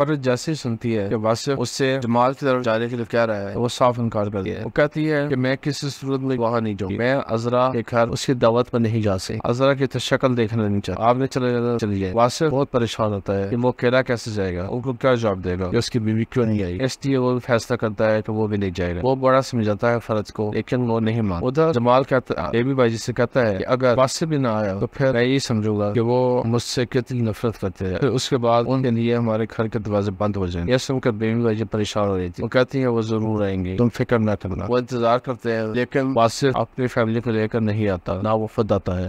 पर जैसे सुनती है कि वासिफ उससे जमाल की तरफ जाने के लिए कह रहा है वो साफ इनकार कर दिया वो कहती है कि मैं किसी सूरत में वहाँ नहीं जाऊँ मैं अजरा के घर उसकी दावत पर नहीं जा सकती अजरा की तो शक्ल देखना नहीं चाहता आपने चले जाना चली जाए वास बहुत परेशान होता है कि वो अकेला कैसे जाएगा उनको क्या जवाब देगा कि उसकी बीवी क्यों नहीं आई इसलिए वो फैसला करता है कि वो भी नहीं जाएगा वो बड़ा समझाता है फर्ज को लेकिन वो नहीं मान उधर जमाल कहता है बेबी भाई से कहता है कि अगर वास भी ना आया तो फिर मैं यही समझूंगा कि वो मुझसे कितनी नफरत करते हैं उसके बाद उनके लिए हमारे घर के दरवाजे बंद हो जाएंगे यस उनका बीवी वजह परेशान हो रही थी वो कहती है वो जरूर आएंगे तुम फिक्र न करना वो इंतजार करते हैं लेकिन वासिफ अपनी फैमिली को लेकर नहीं आता ना वो खुद आता है